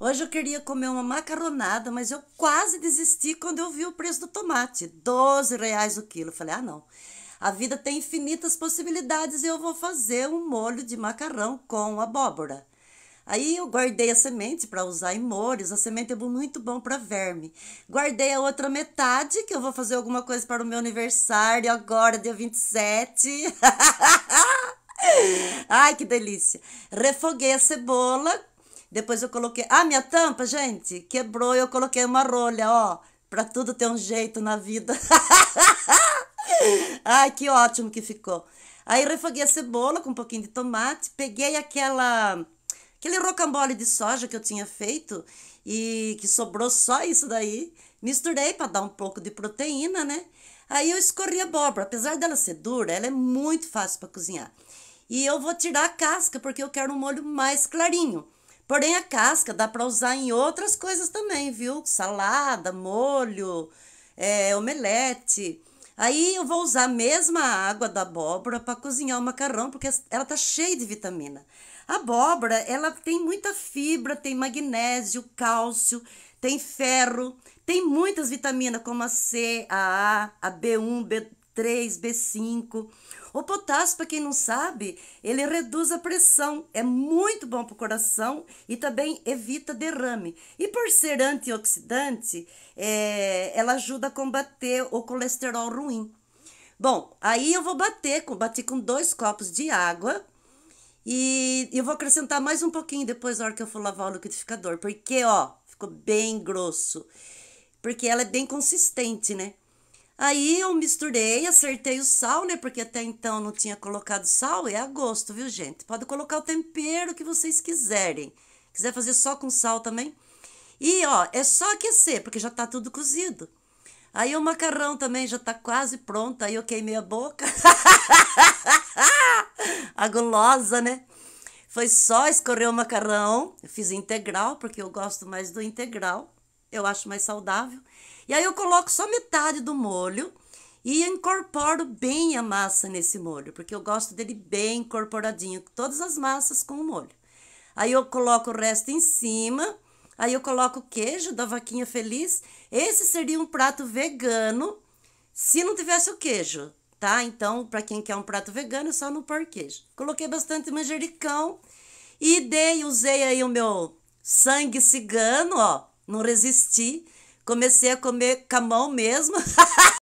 Hoje eu queria comer uma macarronada, mas eu quase desisti quando eu vi o preço do tomate, 12 reais o quilo. Eu falei, ah não, a vida tem infinitas possibilidades e eu vou fazer um molho de macarrão com abóbora. Aí eu guardei a semente para usar em molhos, a semente é muito bom para verme. Guardei a outra metade, que eu vou fazer alguma coisa para o meu aniversário agora, dia 27. Ai, que delícia! Refoguei a cebola depois eu coloquei. Ah, minha tampa, gente, quebrou e eu coloquei uma rolha, ó. Pra tudo ter um jeito na vida. Ai, que ótimo que ficou. Aí refoguei a cebola com um pouquinho de tomate, peguei aquela aquele rocambole de soja que eu tinha feito e que sobrou só isso daí, misturei para dar um pouco de proteína, né? Aí eu escorri a abóbora, apesar dela ser dura, ela é muito fácil para cozinhar. E eu vou tirar a casca porque eu quero um molho mais clarinho. Porém, a casca dá para usar em outras coisas também, viu? Salada, molho, é, omelete. Aí eu vou usar a mesma água da abóbora para cozinhar o macarrão, porque ela tá cheia de vitamina. A abóbora, ela tem muita fibra, tem magnésio, cálcio, tem ferro, tem muitas vitaminas como a C, a A, a B1, B, B3, B5. O potássio, para quem não sabe, ele reduz a pressão, é muito bom para o coração e também evita derrame. E por ser antioxidante, é, ela ajuda a combater o colesterol ruim. Bom, aí eu vou bater, bati com dois copos de água e eu vou acrescentar mais um pouquinho depois na hora que eu for lavar o liquidificador, porque ó, ficou bem grosso. Porque ela é bem consistente, né? Aí eu misturei, acertei o sal, né? Porque até então não tinha colocado sal, é a gosto, viu, gente? Pode colocar o tempero que vocês quiserem. Quiser fazer só com sal também. E, ó, é só aquecer, porque já tá tudo cozido. Aí o macarrão também já tá quase pronto, aí eu queimei a boca. a gulosa, né? Foi só escorrer o macarrão, eu fiz integral, porque eu gosto mais do integral eu acho mais saudável. E aí eu coloco só metade do molho e incorporo bem a massa nesse molho, porque eu gosto dele bem incorporadinho, todas as massas com o molho. Aí eu coloco o resto em cima, aí eu coloco o queijo da vaquinha feliz. Esse seria um prato vegano se não tivesse o queijo, tá? Então, para quem quer um prato vegano, é só não pôr queijo. Coloquei bastante manjericão e dei, usei aí o meu sangue cigano, ó, não resisti. Comecei a comer camão mesmo.